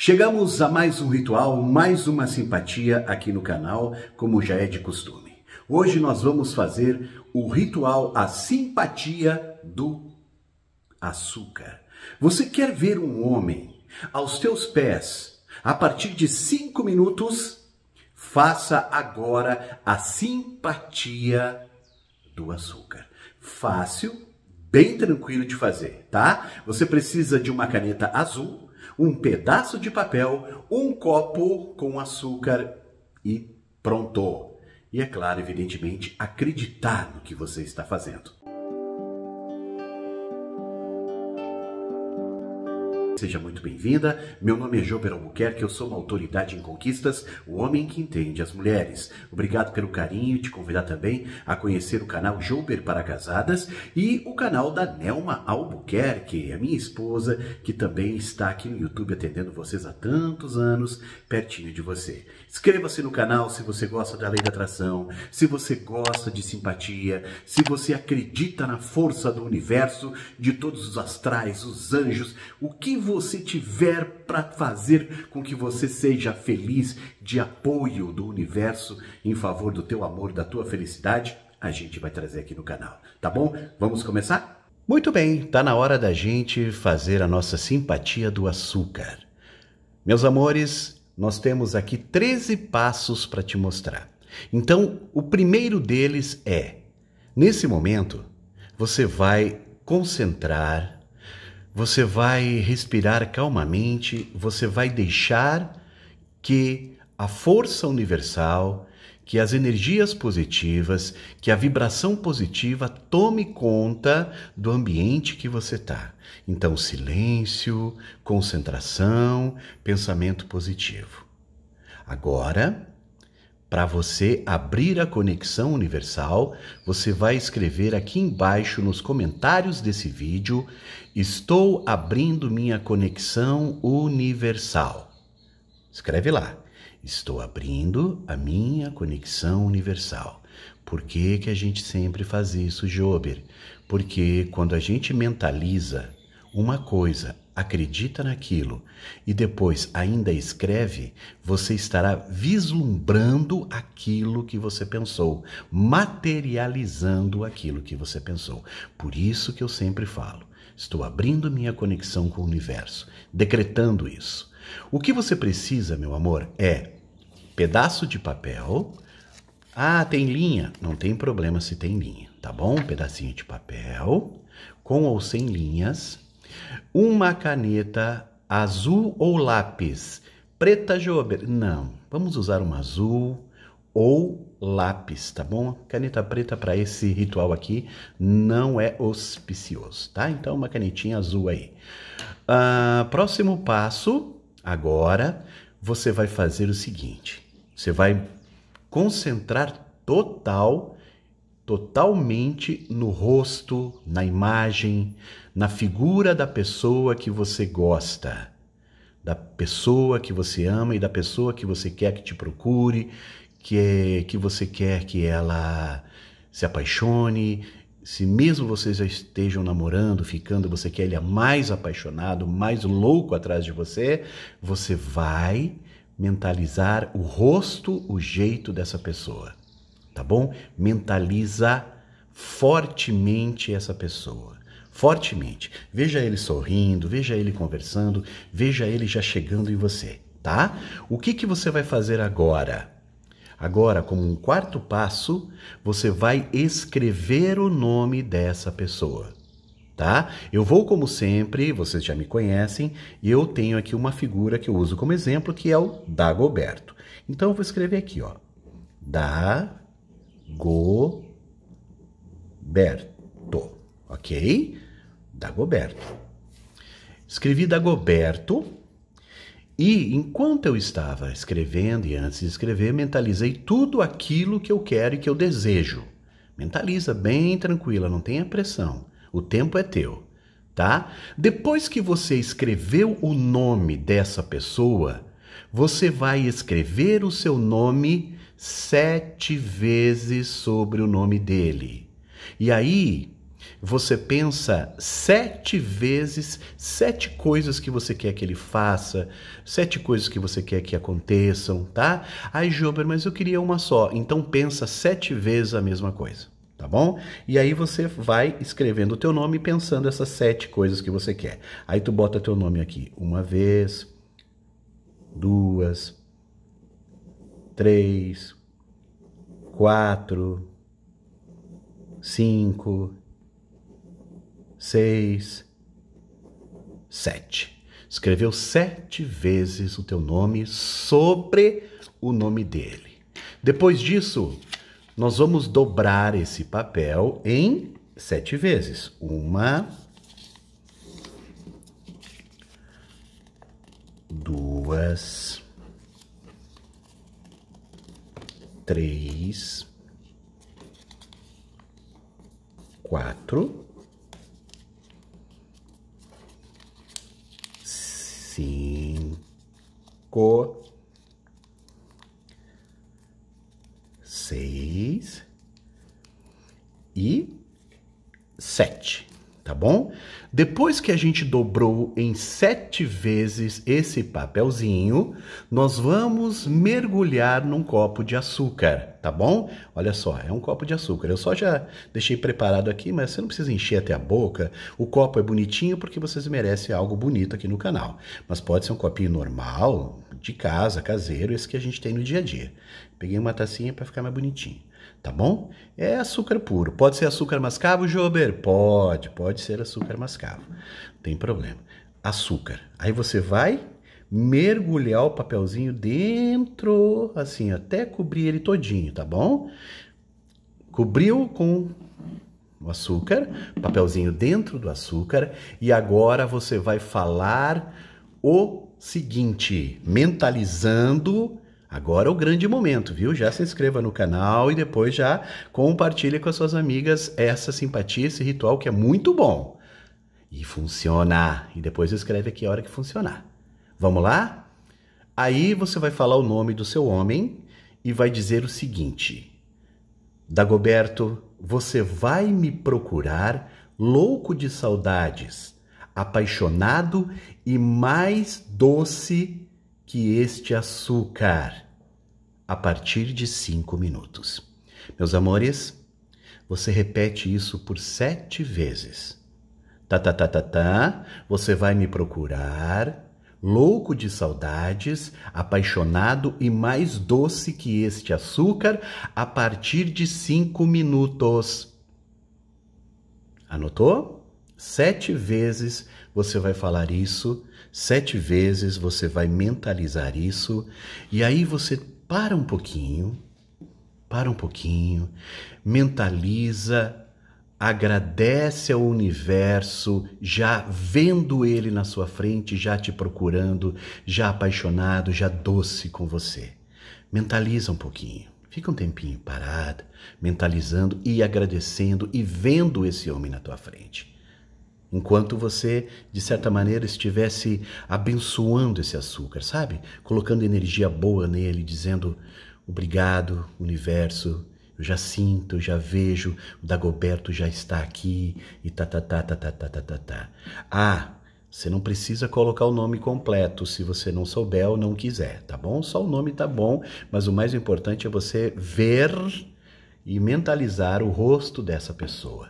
Chegamos a mais um ritual, mais uma simpatia aqui no canal, como já é de costume. Hoje nós vamos fazer o ritual A Simpatia do Açúcar. Você quer ver um homem aos teus pés a partir de cinco minutos? Faça agora a simpatia do açúcar. Fácil, bem tranquilo de fazer, tá? Você precisa de uma caneta azul um pedaço de papel, um copo com açúcar e pronto. E é claro, evidentemente, acreditar no que você está fazendo. Seja muito bem-vinda. Meu nome é Jober Albuquerque, eu sou uma autoridade em conquistas, o homem que entende as mulheres. Obrigado pelo carinho e te convidar também a conhecer o canal Jober para Casadas e o canal da Nelma Albuquerque, a minha esposa, que também está aqui no YouTube atendendo vocês há tantos anos, pertinho de você. Inscreva-se no canal se você gosta da lei da atração, se você gosta de simpatia, se você acredita na força do universo, de todos os astrais, os anjos, o que você tiver para fazer com que você seja feliz, de apoio do universo em favor do teu amor, da tua felicidade, a gente vai trazer aqui no canal, tá bom? Vamos começar? Muito bem, tá na hora da gente fazer a nossa simpatia do açúcar. Meus amores, nós temos aqui 13 passos para te mostrar. Então, o primeiro deles é: nesse momento, você vai concentrar você vai respirar calmamente, você vai deixar que a força universal, que as energias positivas, que a vibração positiva tome conta do ambiente que você está. Então, silêncio, concentração, pensamento positivo. Agora, para você abrir a conexão universal, você vai escrever aqui embaixo nos comentários desse vídeo: Estou abrindo minha conexão universal. Escreve lá. Estou abrindo a minha conexão universal. Por que, que a gente sempre faz isso, Jober? Porque quando a gente mentaliza uma coisa, acredita naquilo e depois ainda escreve, você estará vislumbrando aquilo que você pensou, materializando aquilo que você pensou. Por isso que eu sempre falo, estou abrindo minha conexão com o universo, decretando isso. O que você precisa, meu amor, é pedaço de papel. Ah, tem linha? Não tem problema se tem linha, tá bom? Um pedacinho de papel com ou sem linhas uma caneta azul ou lápis, preta Jober? Não, vamos usar uma azul ou lápis, tá bom? Caneta preta para esse ritual aqui não é auspicioso, tá? Então, uma canetinha azul aí. Ah, próximo passo, agora, você vai fazer o seguinte: você vai concentrar total, totalmente no rosto, na imagem, na figura da pessoa que você gosta, da pessoa que você ama e da pessoa que você quer que te procure, que, é, que você quer que ela se apaixone. Se mesmo vocês já estejam namorando, ficando, você quer ele é mais apaixonado, mais louco atrás de você, você vai mentalizar o rosto, o jeito dessa pessoa, tá bom? Mentaliza fortemente essa pessoa fortemente. Veja ele sorrindo, veja ele conversando, veja ele já chegando em você, tá? O que, que você vai fazer agora? Agora, como um quarto passo, você vai escrever o nome dessa pessoa. Tá? Eu vou como sempre, vocês já me conhecem, e eu tenho aqui uma figura que eu uso como exemplo, que é o Dagoberto. Então eu vou escrever aqui, ó. Dagoberto, OK? Dagoberto. Escrevi Dagoberto e, enquanto eu estava escrevendo e antes de escrever, mentalizei tudo aquilo que eu quero e que eu desejo. Mentaliza bem tranquila, não tenha pressão. O tempo é teu, tá? Depois que você escreveu o nome dessa pessoa, você vai escrever o seu nome sete vezes sobre o nome dele. E aí, você pensa sete vezes sete coisas que você quer que ele faça, sete coisas que você quer que aconteçam, tá? Aí, Jober, mas eu queria uma só. Então pensa sete vezes a mesma coisa, tá bom? E aí você vai escrevendo o teu nome pensando essas sete coisas que você quer. Aí tu bota teu nome aqui uma vez, duas, três, quatro, cinco, seis, sete. Escreveu sete vezes o teu nome sobre o nome dele. Depois disso, nós vamos dobrar esse papel em sete vezes. Uma, duas, três, quatro cinco, seis e sete, tá bom? Depois que a gente dobrou em sete vezes esse papelzinho, nós vamos mergulhar num copo de açúcar, tá bom? Olha só, é um copo de açúcar. Eu só já deixei preparado aqui, mas você não precisa encher até a boca. O copo é bonitinho porque vocês merecem algo bonito aqui no canal. Mas pode ser um copinho normal, de casa, caseiro, esse que a gente tem no dia a dia. Peguei uma tacinha para ficar mais bonitinho tá bom? É açúcar puro. Pode ser açúcar mascavo, Jober? Pode, pode ser açúcar mascavo. Não tem problema. Açúcar. Aí você vai mergulhar o papelzinho dentro, assim, até cobrir ele todinho, tá bom? Cobriu com o açúcar, papelzinho dentro do açúcar, e agora você vai falar o seguinte, mentalizando Agora é o grande momento, viu? Já se inscreva no canal e depois já compartilhe com as suas amigas essa simpatia, esse ritual que é muito bom. E funciona. E depois escreve aqui a hora que funcionar. Vamos lá? Aí você vai falar o nome do seu homem e vai dizer o seguinte: Dagoberto, você vai me procurar louco de saudades, apaixonado e mais doce que este açúcar a partir de cinco minutos. Meus amores, você repete isso por sete vezes. Tá, tá, tá, tá, tá. Você vai me procurar, louco de saudades, apaixonado e mais doce que este açúcar, a partir de cinco minutos. Anotou? Sete vezes você vai falar isso, sete vezes você vai mentalizar isso, e aí você para um pouquinho, para um pouquinho, mentaliza, agradece ao universo, já vendo ele na sua frente, já te procurando, já apaixonado, já doce com você. Mentaliza um pouquinho. Fica um tempinho parado, mentalizando e agradecendo e vendo esse homem na tua frente. Enquanto você, de certa maneira, estivesse abençoando esse açúcar, sabe? Colocando energia boa nele, dizendo: Obrigado, universo, eu já sinto, eu já vejo, o Dagoberto já está aqui e tá, tá, tá, tá, tá, tá, tá, tá, tá. Ah, você não precisa colocar o nome completo se você não souber ou não quiser, tá bom? Só o nome tá bom, mas o mais importante é você ver e mentalizar o rosto dessa pessoa,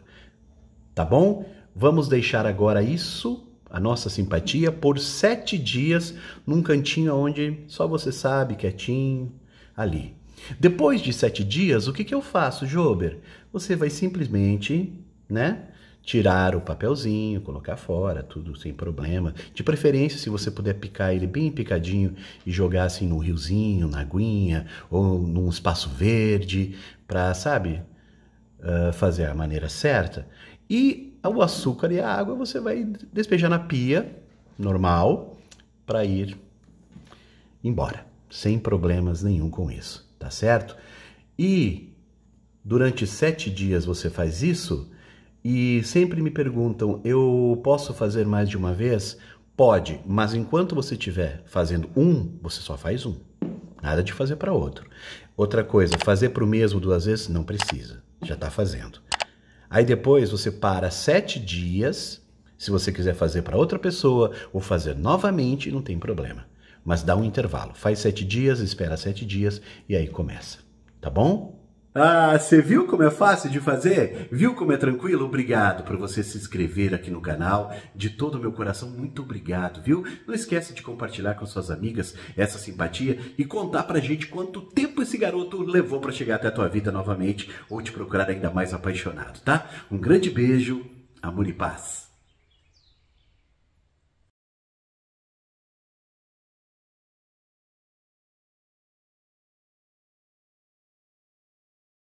tá bom? Vamos deixar agora isso, a nossa simpatia, por sete dias num cantinho onde só você sabe, quietinho, ali. Depois de sete dias, o que, que eu faço, Jober? Você vai simplesmente, né? Tirar o papelzinho, colocar fora, tudo sem problema. De preferência, se você puder picar ele bem picadinho e jogar assim no riozinho, na aguinha ou num espaço verde, para, sabe, uh, fazer a maneira certa. E o açúcar e a água você vai despejar na pia normal para ir embora, sem problemas nenhum com isso, tá certo? E durante sete dias você faz isso e sempre me perguntam: eu posso fazer mais de uma vez? Pode, mas enquanto você estiver fazendo um, você só faz um. Nada de fazer para outro. Outra coisa, fazer para o mesmo duas vezes não precisa, já está fazendo. Aí depois você para sete dias. Se você quiser fazer para outra pessoa ou fazer novamente, não tem problema. Mas dá um intervalo. Faz sete dias, espera sete dias e aí começa. Tá bom? Ah, você viu como é fácil de fazer? Viu como é tranquilo? Obrigado por você se inscrever aqui no canal. De todo o meu coração, muito obrigado, viu? Não esquece de compartilhar com suas amigas essa simpatia e contar pra gente quanto tempo esse garoto levou para chegar até a tua vida novamente ou te procurar ainda mais apaixonado, tá? Um grande beijo, amor e paz.